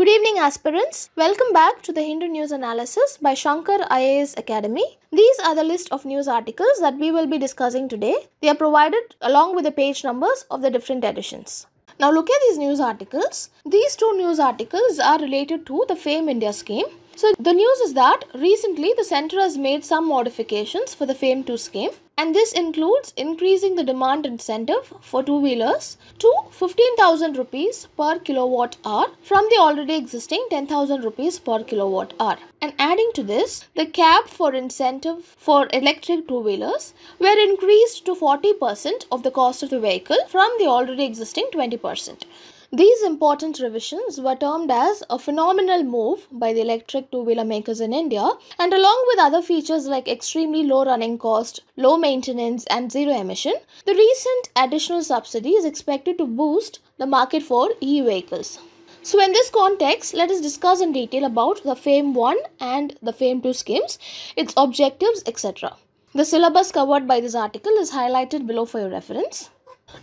Good evening aspirants. Welcome back to the Hindu News Analysis by Shankar IAS Academy. These are the list of news articles that we will be discussing today. They are provided along with the page numbers of the different editions. Now look at these news articles. These two news articles are related to the Fame India scheme. So the news is that recently the center has made some modifications for the FAME2 scheme and this includes increasing the demand incentive for two-wheelers to 15,000 rupees per kilowatt hour from the already existing 10,000 rupees per kilowatt hour. And adding to this, the cap for incentive for electric two-wheelers were increased to 40% of the cost of the vehicle from the already existing 20%. These important revisions were termed as a phenomenal move by the electric two wheeler makers in India, and along with other features like extremely low running cost, low maintenance, and zero emission, the recent additional subsidy is expected to boost the market for e vehicles. So, in this context, let us discuss in detail about the FAME 1 and the FAME 2 schemes, its objectives, etc. The syllabus covered by this article is highlighted below for your reference.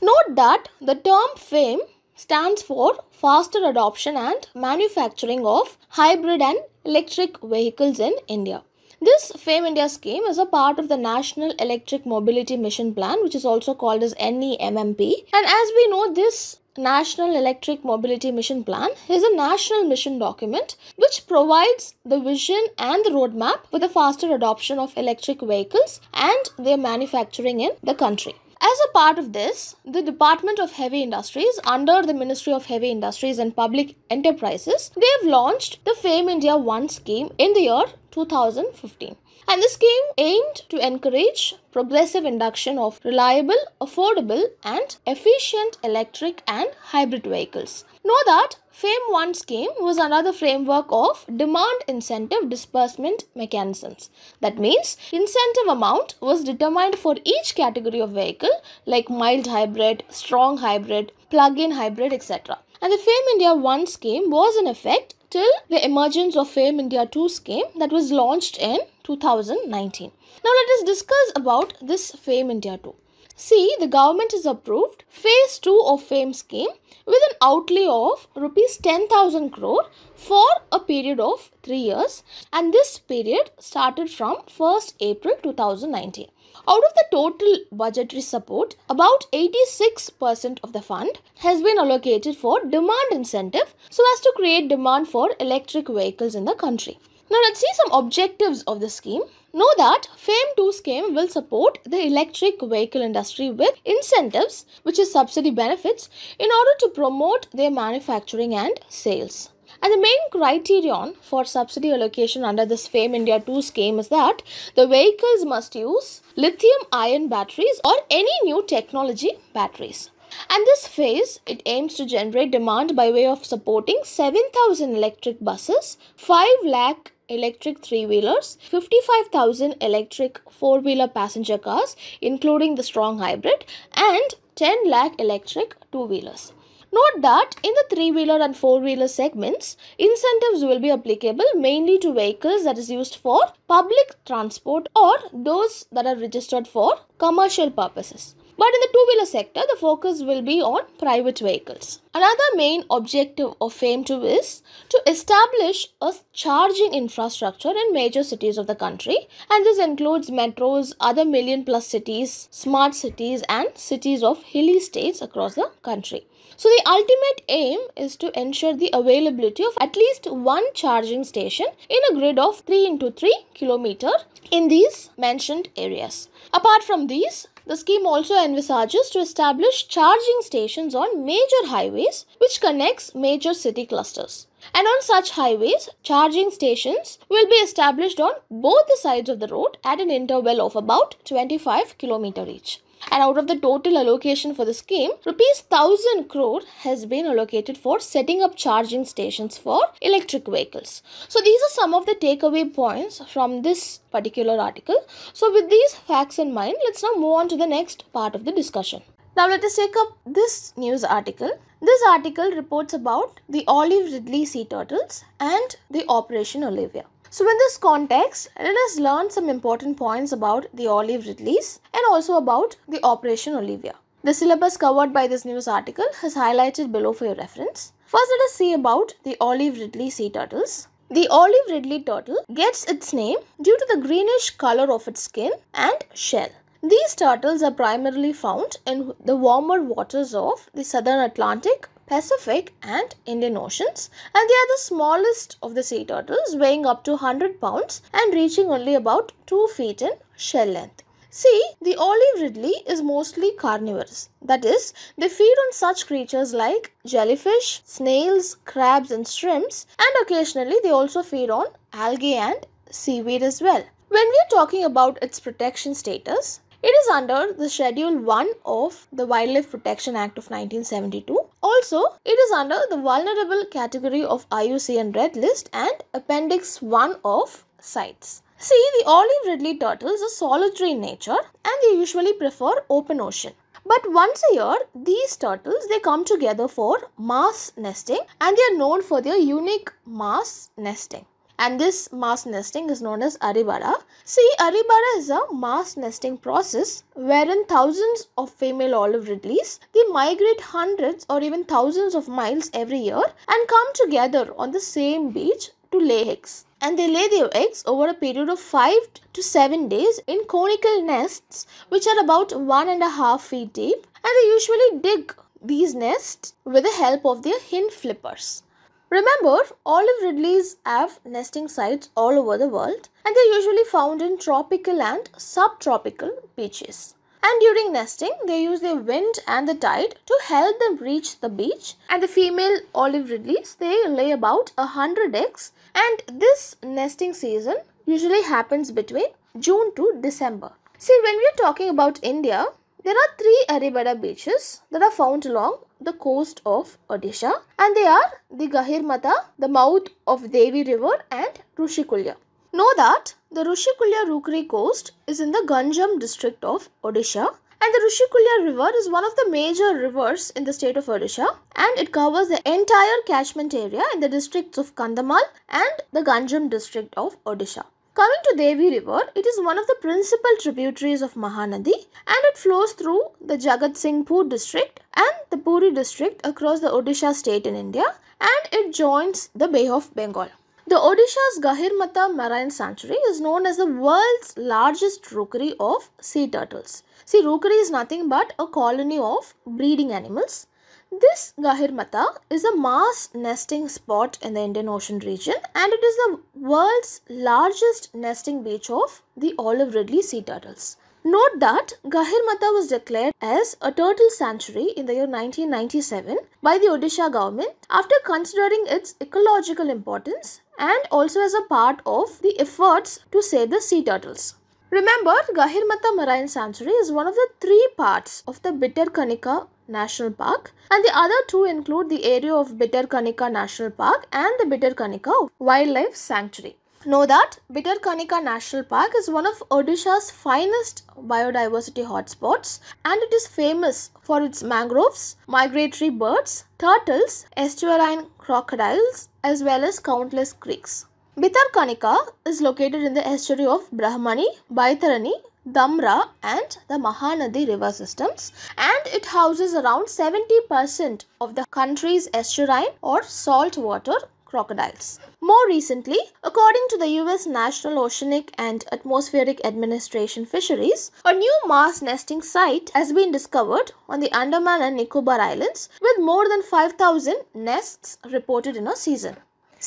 Note that the term FAME stands for faster adoption and manufacturing of hybrid and electric vehicles in India. This FAME India scheme is a part of the National Electric Mobility Mission Plan, which is also called as NEMMP. And as we know, this National Electric Mobility Mission Plan is a national mission document which provides the vision and the roadmap for the faster adoption of electric vehicles and their manufacturing in the country. As a part of this, the Department of Heavy Industries, under the Ministry of Heavy Industries and Public Enterprises, they have launched the Fame India One scheme in the year 2015. And this scheme aimed to encourage progressive induction of reliable, affordable, and efficient electric and hybrid vehicles. Know that FAME 1 scheme was another framework of demand incentive disbursement mechanisms. That means incentive amount was determined for each category of vehicle like mild hybrid, strong hybrid, plug-in hybrid, etc. And the FAME India 1 scheme was in effect till the emergence of Fame India 2 scheme that was launched in 2019. Now let us discuss about this Fame India 2. See The government has approved phase 2 of FAME scheme with an outlay of rupees 10,000 crore for a period of 3 years and this period started from 1st April 2019. Out of the total budgetary support, about 86% of the fund has been allocated for demand incentive so as to create demand for electric vehicles in the country. Now let's see some objectives of the scheme. Know that FAME-2 scheme will support the electric vehicle industry with incentives, which is subsidy benefits, in order to promote their manufacturing and sales. And the main criterion for subsidy allocation under this FAME India 2 scheme is that the vehicles must use lithium ion batteries or any new technology batteries. And this phase, it aims to generate demand by way of supporting 7,000 electric buses, 5 lakh electric three wheelers, 55,000 electric four wheeler passenger cars, including the strong hybrid, and 10 lakh electric two wheelers. Note that in the three wheeler and four wheeler segments, incentives will be applicable mainly to vehicles that is used for public transport or those that are registered for commercial purposes. But in the two wheeler sector, the focus will be on private vehicles. Another main objective of FAME2 is to establish a charging infrastructure in major cities of the country, and this includes metros, other million plus cities, smart cities, and cities of hilly states across the country. So, the ultimate aim is to ensure the availability of at least one charging station in a grid of 3 into 3 kilometer in these mentioned areas. Apart from these, the scheme also envisages to establish charging stations on major highways which connects major city clusters. And on such highways, charging stations will be established on both the sides of the road at an interval of about 25 km each. And out of the total allocation for the scheme, rupees 1000 crore has been allocated for setting up charging stations for electric vehicles. So these are some of the takeaway points from this particular article. So with these facts in mind, let's now move on to the next part of the discussion. Now let us take up this news article. This article reports about the olive ridley sea turtles and the Operation Olivia. So in this context, let us learn some important points about the olive Ridley and also about the Operation Olivia. The syllabus covered by this news article is highlighted below for your reference. First, let us see about the olive ridley sea turtles. The olive ridley turtle gets its name due to the greenish color of its skin and shell. These turtles are primarily found in the warmer waters of the southern Atlantic Pacific and Indian Oceans and they are the smallest of the sea turtles weighing up to 100 pounds and reaching only about 2 feet in shell length. See, the olive ridley is mostly carnivorous. That is, they feed on such creatures like jellyfish, snails, crabs and shrimps and occasionally they also feed on algae and seaweed as well. When we are talking about its protection status, it is under the Schedule 1 of the Wildlife Protection Act of 1972. Also, it is under the vulnerable category of IUCN Red List and Appendix 1 of sites. See, the olive ridley turtles are solitary in nature and they usually prefer open ocean. But once a year, these turtles they come together for mass nesting and they are known for their unique mass nesting and this mass nesting is known as aribara. See, aribara is a mass nesting process wherein thousands of female olive ridleys, they migrate hundreds or even thousands of miles every year and come together on the same beach to lay eggs. And they lay their eggs over a period of 5 to 7 days in conical nests which are about 1.5 feet deep and they usually dig these nests with the help of their hind flippers. Remember, olive ridleys have nesting sites all over the world and they're usually found in tropical and subtropical beaches. And during nesting, they use the wind and the tide to help them reach the beach. And the female olive ridleys, they lay about 100 eggs and this nesting season usually happens between June to December. See, when we are talking about India, there are three Aribada beaches that are found along the coast of Odisha and they are the Gahirmata, the mouth of Devi River and Rushikulya. Know that the Rushikulya Rukri coast is in the Ganjam district of Odisha and the Rushikulya river is one of the major rivers in the state of Odisha and it covers the entire catchment area in the districts of Kandamal and the Ganjam district of Odisha. Coming to Devi river, it is one of the principal tributaries of Mahanadi and it flows through the Jagat Singhpur district and the Puri district across the Odisha state in India and it joins the Bay of Bengal. The Odisha's Gahirmata Marine Sanctuary is known as the world's largest rookery of sea turtles. See, rookery is nothing but a colony of breeding animals this Gahirmata is a mass nesting spot in the Indian Ocean region and it is the world's largest nesting beach of the olive ridley sea turtles. Note that Gahirmata was declared as a turtle sanctuary in the year 1997 by the Odisha government after considering its ecological importance and also as a part of the efforts to save the sea turtles. Remember, Gahirmata Marine Sanctuary is one of the three parts of the Bitter Kanika National Park and the other two include the area of Bitterkanika National Park and the Bitterkanika Wildlife Sanctuary. Know that Bitterkanika National Park is one of Odisha's finest biodiversity hotspots and it is famous for its mangroves, migratory birds, turtles, estuarine crocodiles as well as countless creeks. Bitterkanika is located in the estuary of Brahmani, Baitarani Damra and the Mahanadi river systems and it houses around 70% of the country's estuarine or saltwater crocodiles. More recently, according to the US National Oceanic and Atmospheric Administration fisheries, a new mass nesting site has been discovered on the Andaman and Nicobar Islands with more than 5000 nests reported in a season.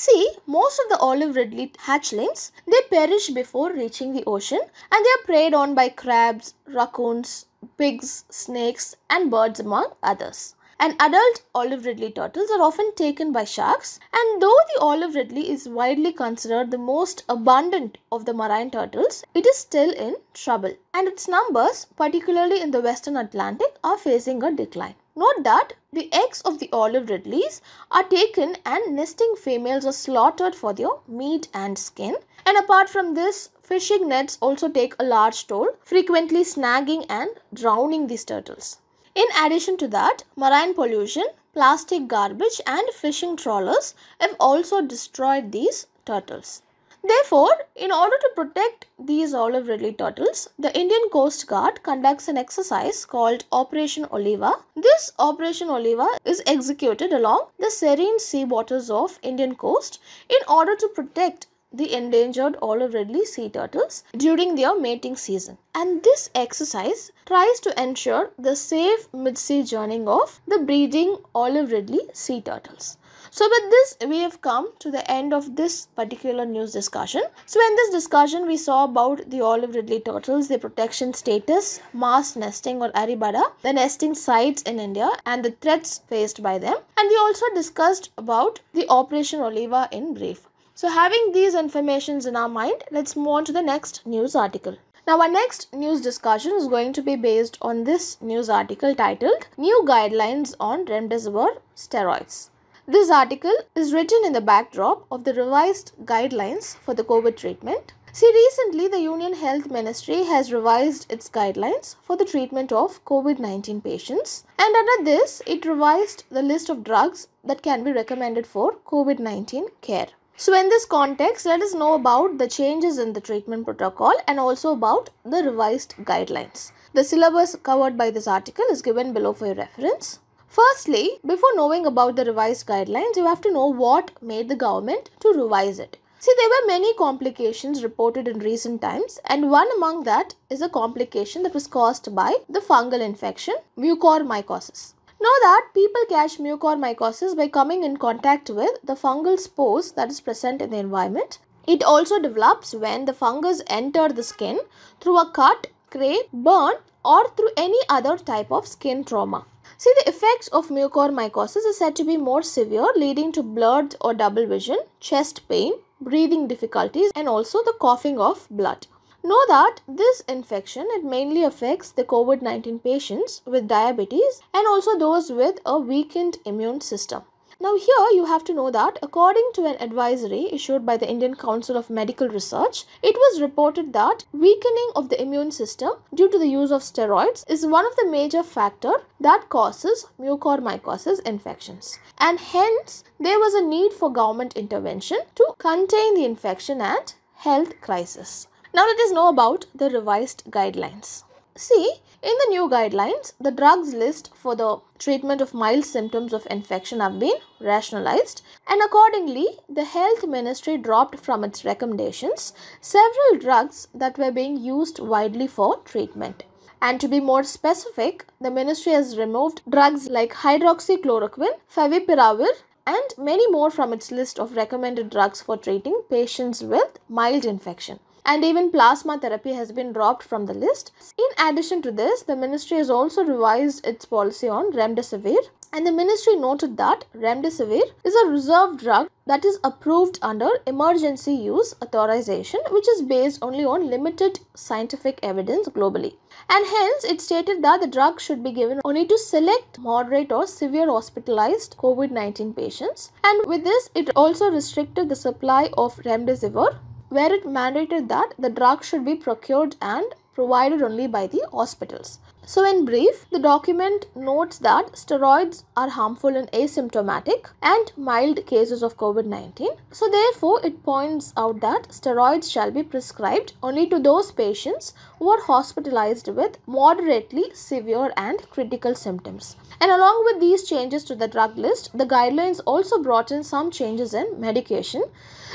See, most of the olive ridley hatchlings, they perish before reaching the ocean and they are preyed on by crabs, raccoons, pigs, snakes and birds among others and adult olive ridley turtles are often taken by sharks and though the olive ridley is widely considered the most abundant of the marine turtles, it is still in trouble and its numbers, particularly in the western Atlantic, are facing a decline. Note that the eggs of the olive ridleys are taken and nesting females are slaughtered for their meat and skin. And apart from this, fishing nets also take a large toll, frequently snagging and drowning these turtles. In addition to that, marine pollution, plastic garbage and fishing trawlers have also destroyed these turtles. Therefore, in order to protect these olive ridley turtles, the Indian Coast Guard conducts an exercise called Operation Oliva. This Operation Oliva is executed along the serene sea waters of Indian coast in order to protect the endangered olive ridley sea turtles during their mating season. And this exercise tries to ensure the safe mid-sea journeying of the breeding olive ridley sea turtles. So with this we have come to the end of this particular news discussion. So in this discussion we saw about the olive ridley turtles, their protection status, mass nesting or aribada, the nesting sites in India and the threats faced by them and we also discussed about the Operation Oliva in brief. So having these informations in our mind, let's move on to the next news article. Now, our next news discussion is going to be based on this news article titled New Guidelines on Remdesivir Steroids. This article is written in the backdrop of the revised guidelines for the COVID treatment. See, recently the Union Health Ministry has revised its guidelines for the treatment of COVID 19 patients, and under this, it revised the list of drugs that can be recommended for COVID 19 care. So in this context, let us know about the changes in the treatment protocol and also about the revised guidelines. The syllabus covered by this article is given below for your reference. Firstly, before knowing about the revised guidelines, you have to know what made the government to revise it. See, there were many complications reported in recent times and one among that is a complication that was caused by the fungal infection mucormycosis. Know that people catch mucormycosis by coming in contact with the fungal spores that is present in the environment. It also develops when the fungus enter the skin through a cut, scrape, burn or through any other type of skin trauma. See, the effects of mucormycosis is said to be more severe, leading to blurred or double vision, chest pain, breathing difficulties, and also the coughing of blood. Know that this infection it mainly affects the COVID-19 patients with diabetes and also those with a weakened immune system. Now here you have to know that according to an advisory issued by the Indian Council of Medical Research, it was reported that weakening of the immune system due to the use of steroids is one of the major factor that causes mucormycosis infections. And hence there was a need for government intervention to contain the infection and health crisis. Now let us know about the revised guidelines. See, in the new guidelines, the drugs list for the treatment of mild symptoms of infection have been rationalized and accordingly, the health ministry dropped from its recommendations several drugs that were being used widely for treatment. And to be more specific, the ministry has removed drugs like hydroxychloroquine, favipiravir, and many more from its list of recommended drugs for treating patients with mild infection and even plasma therapy has been dropped from the list. In addition to this, the ministry has also revised its policy on remdesivir and the ministry noted that remdesivir is a reserve drug that is approved under emergency use authorization which is based only on limited scientific evidence globally and hence it stated that the drug should be given only to select moderate or severe hospitalized covid-19 patients and with this it also restricted the supply of remdesivir where it mandated that the drug should be procured and provided only by the hospitals. So, in brief, the document notes that steroids are harmful in asymptomatic and mild cases of COVID 19. So, therefore, it points out that steroids shall be prescribed only to those patients who are hospitalized with moderately severe and critical symptoms. And along with these changes to the drug list, the guidelines also brought in some changes in medication.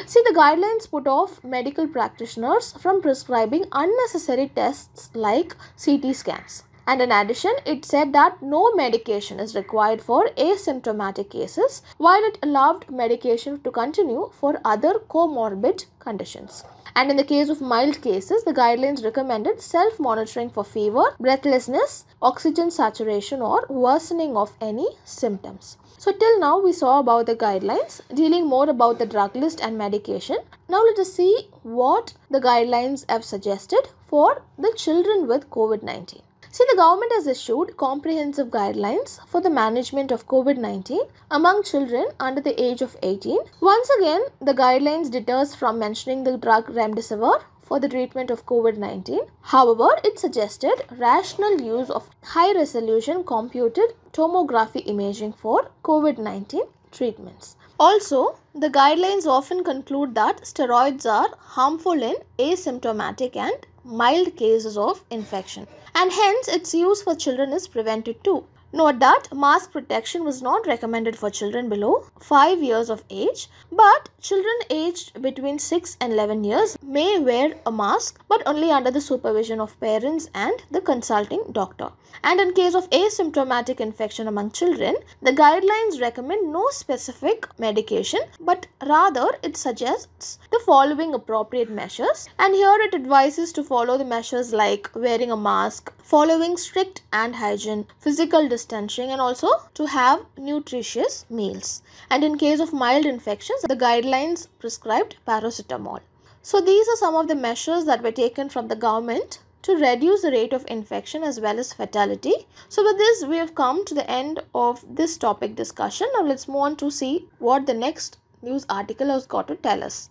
See, the guidelines put off medical practitioners from prescribing unnecessary tests like CT scans. And in addition, it said that no medication is required for asymptomatic cases, while it allowed medication to continue for other comorbid conditions. And in the case of mild cases, the guidelines recommended self monitoring for fever, breathlessness, oxygen saturation, or worsening of any symptoms. So, till now, we saw about the guidelines dealing more about the drug list and medication. Now, let us see what the guidelines have suggested for the children with COVID 19. See the government has issued comprehensive guidelines for the management of COVID 19 among children under the age of 18. Once again, the guidelines deters from mentioning the drug remdesivir for the treatment of COVID 19. However, it suggested rational use of high resolution computed tomography imaging for COVID 19 treatments. Also, the guidelines often conclude that steroids are harmful in asymptomatic and mild cases of infection and hence its use for children is prevented too. Note that mask protection was not recommended for children below 5 years of age, but children aged between 6 and 11 years may wear a mask, but only under the supervision of parents and the consulting doctor. And in case of asymptomatic infection among children, the guidelines recommend no specific medication, but rather it suggests the following appropriate measures. And here it advises to follow the measures like wearing a mask, following strict and hygiene, physical distancing and also to have nutritious meals. And in case of mild infections, the guidelines prescribed paracetamol. So these are some of the measures that were taken from the government to reduce the rate of infection as well as fatality. So with this we have come to the end of this topic discussion. Now let's move on to see what the next news article has got to tell us.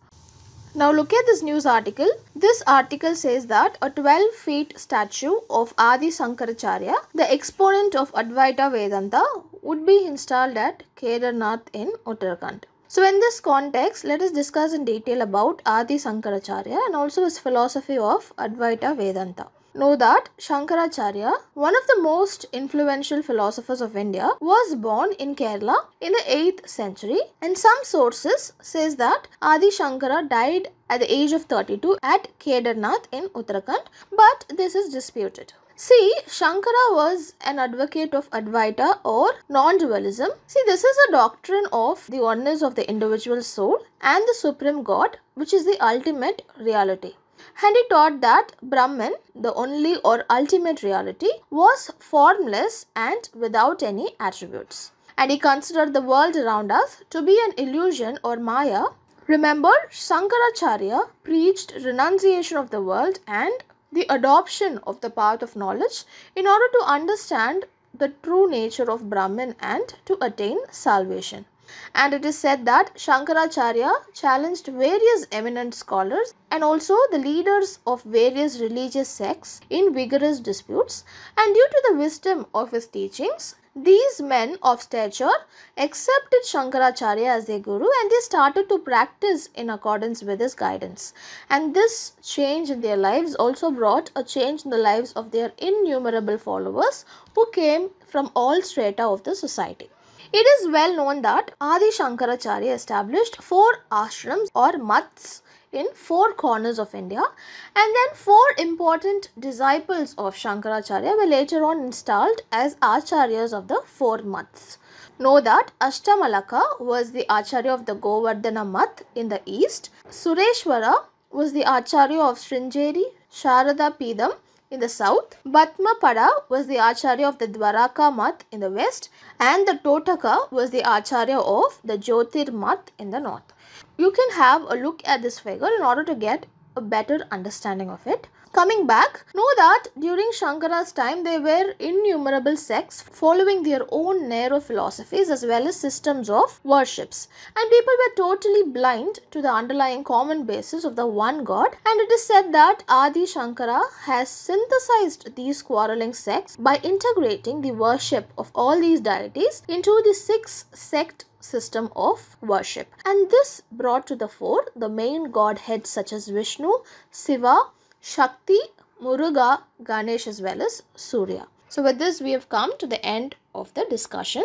Now look at this news article. This article says that a 12 feet statue of Adi Sankaracharya, the exponent of Advaita Vedanta, would be installed at Kedarnath in Uttarakhand. So in this context, let us discuss in detail about Adi Sankaracharya and also his philosophy of Advaita Vedanta know that Shankaracharya, one of the most influential philosophers of India, was born in Kerala in the 8th century and some sources says that Adi Shankara died at the age of 32 at Kedarnath in Uttarakhand but this is disputed. See, Shankara was an advocate of Advaita or non-dualism. See, this is a doctrine of the oneness of the individual soul and the supreme God, which is the ultimate reality and he taught that Brahman, the only or ultimate reality, was formless and without any attributes. And he considered the world around us to be an illusion or Maya. Remember, Sankaracharya preached renunciation of the world and the adoption of the path of knowledge in order to understand the true nature of Brahman and to attain salvation and it is said that Shankaracharya challenged various eminent scholars and also the leaders of various religious sects in vigorous disputes and due to the wisdom of his teachings these men of stature accepted Shankaracharya as their guru and they started to practice in accordance with his guidance. And this change in their lives also brought a change in the lives of their innumerable followers who came from all strata of the society. It is well known that Adi Shankaracharya established four ashrams or maths in four corners of India and then four important disciples of Shankaracharya were later on installed as acharyas of the four maths. Know that Ashtamalaka was the acharya of the Govardhana Math in the east, Sureshwara was the acharya of Sringeri, Sharada Pidam in the south, Bhatmapada was the Acharya of the Dwaraka Math in the west and the Totaka was the Acharya of the Jyotir Math in the north. You can have a look at this figure in order to get a better understanding of it. Coming back, know that during Shankara's time there were innumerable sects following their own narrow philosophies as well as systems of worships, and people were totally blind to the underlying common basis of the one God. And it is said that Adi Shankara has synthesized these quarreling sects by integrating the worship of all these deities into the six sect system of worship. And this brought to the fore the main godheads such as Vishnu, Shiva, Shakti, Muruga, Ganesh as well as Surya. So with this we have come to the end of the discussion.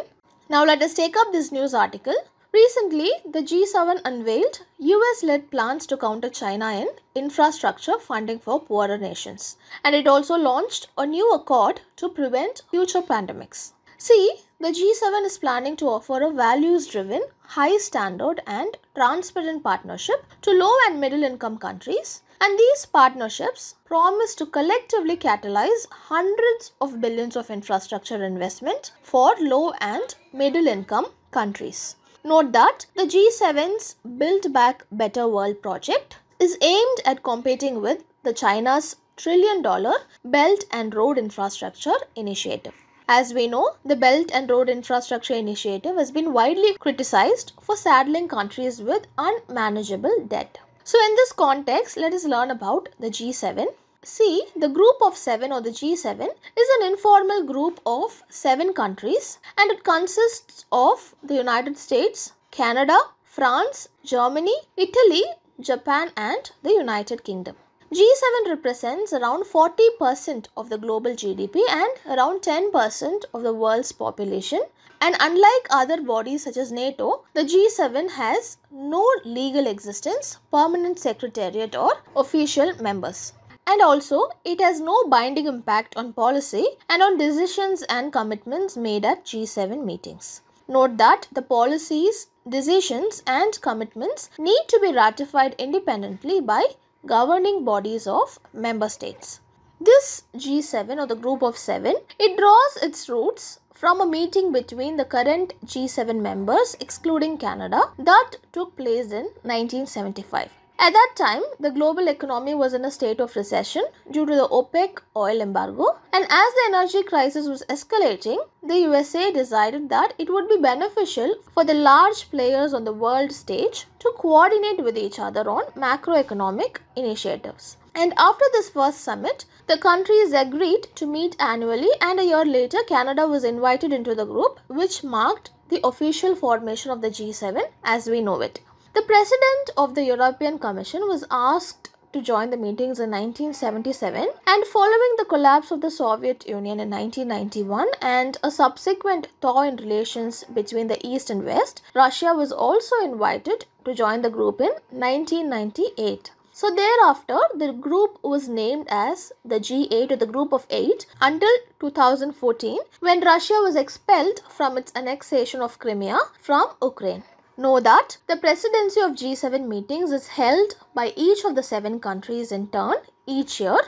Now let us take up this news article. Recently, the G7 unveiled US-led plans to counter China in infrastructure funding for poorer nations. And it also launched a new accord to prevent future pandemics. See, the G7 is planning to offer a values driven, high standard, and transparent partnership to low and middle income countries. And these partnerships promise to collectively catalyze hundreds of billions of infrastructure investment for low and middle income countries. Note that the G7's Build Back Better World project is aimed at competing with the China's trillion dollar Belt and Road Infrastructure Initiative. As we know, the Belt and Road Infrastructure Initiative has been widely criticized for saddling countries with unmanageable debt. So, in this context, let us learn about the G7. See, the group of 7 or the G7 is an informal group of 7 countries and it consists of the United States, Canada, France, Germany, Italy, Japan, and the United Kingdom. G7 represents around 40% of the global GDP and around 10% of the world's population. And unlike other bodies such as NATO, the G7 has no legal existence, permanent secretariat, or official members. And also, it has no binding impact on policy and on decisions and commitments made at G7 meetings. Note that the policies, decisions, and commitments need to be ratified independently by governing bodies of member states. This G7 or the group of 7, it draws its roots from a meeting between the current G7 members excluding Canada that took place in 1975. At that time, the global economy was in a state of recession due to the OPEC oil embargo, and as the energy crisis was escalating, the USA decided that it would be beneficial for the large players on the world stage to coordinate with each other on macroeconomic initiatives. And after this first summit, the countries agreed to meet annually, and a year later, Canada was invited into the group, which marked the official formation of the G7 as we know it. The president of the European Commission was asked to join the meetings in 1977 and following the collapse of the Soviet Union in 1991 and a subsequent thaw in relations between the East and West, Russia was also invited to join the group in 1998. So thereafter, the group was named as the G8 or the Group of Eight until 2014 when Russia was expelled from its annexation of Crimea from Ukraine. Know that the presidency of G7 meetings is held by each of the seven countries in turn each year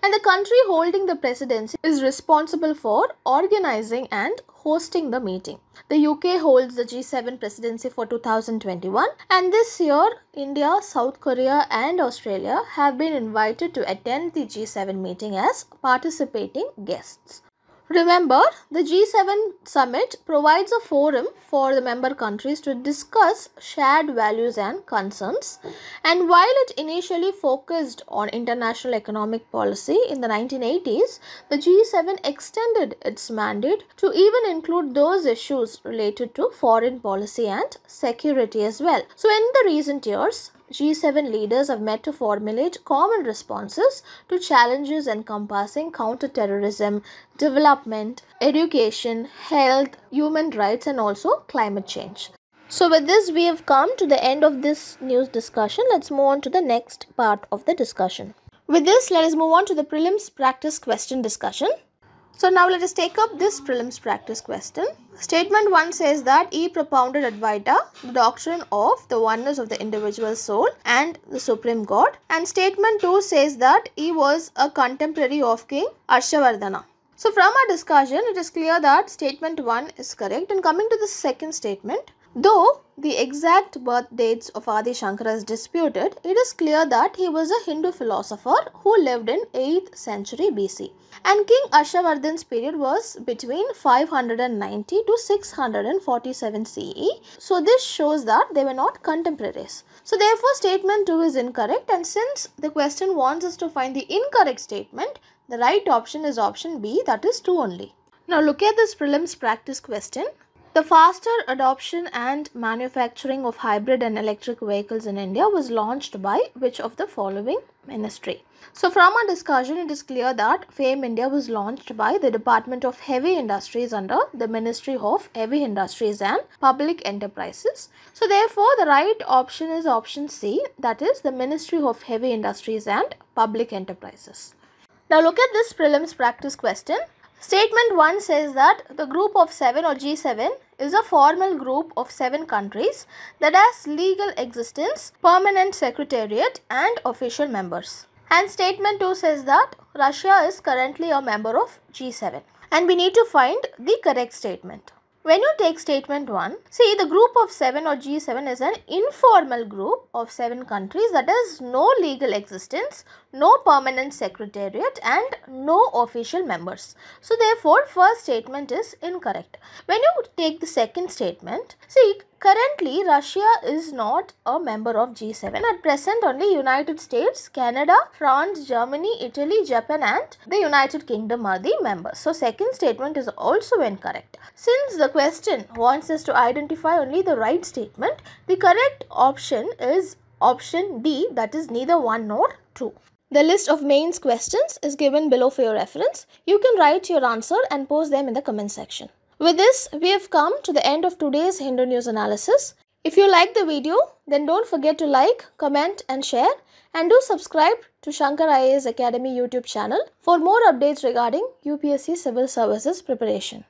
and the country holding the presidency is responsible for organizing and hosting the meeting. The UK holds the G7 presidency for 2021 and this year India, South Korea and Australia have been invited to attend the G7 meeting as participating guests. Remember, the G7 summit provides a forum for the member countries to discuss shared values and concerns. And while it initially focused on international economic policy in the 1980s, the G7 extended its mandate to even include those issues related to foreign policy and security as well. So, in the recent years, G7 leaders have met to formulate common responses to challenges encompassing counterterrorism, development, education, health, human rights, and also climate change. So, with this, we have come to the end of this news discussion. Let's move on to the next part of the discussion. With this, let us move on to the prelims practice question discussion. So now let us take up this prelims practice question. Statement 1 says that he propounded Advaita, the doctrine of the oneness of the individual soul and the supreme god. And statement 2 says that he was a contemporary of King Arshavardhana. So from our discussion, it is clear that statement 1 is correct. And coming to the second statement, Though the exact birth dates of Adi Shankara is disputed, it is clear that he was a Hindu philosopher who lived in 8th century BC and King Ashavardhan's period was between 590 to 647 CE. So this shows that they were not contemporaries. So therefore statement 2 is incorrect and since the question wants us to find the incorrect statement, the right option is option B that is 2 only. Now look at this prelims practice question. The faster adoption and manufacturing of hybrid and electric vehicles in India was launched by which of the following ministry? So, from our discussion, it is clear that FAME India was launched by the Department of Heavy Industries under the Ministry of Heavy Industries and Public Enterprises. So, therefore, the right option is option C, that is the Ministry of Heavy Industries and Public Enterprises. Now, look at this prelims practice question. Statement 1 says that the group of 7 or G7 is a formal group of 7 countries that has legal existence, permanent secretariat and official members. And statement 2 says that Russia is currently a member of G7. And we need to find the correct statement. When you take statement 1, see the group of 7 or G7 is an informal group of 7 countries that has no legal existence, no permanent secretariat and no official members. So therefore first statement is incorrect. When you take the second statement, see currently Russia is not a member of G7. At present only United States, Canada, France, Germany, Italy, Japan and the United Kingdom are the members. So second statement is also incorrect. Since the question wants us to identify only the right statement, the correct option is option D that is neither one nor two. The list of mains questions is given below for your reference. You can write your answer and post them in the comment section. With this, we have come to the end of today's Hindu news analysis. If you like the video, then don't forget to like, comment and share and do subscribe to Shankar IAS Academy YouTube channel for more updates regarding UPSC Civil Services preparation.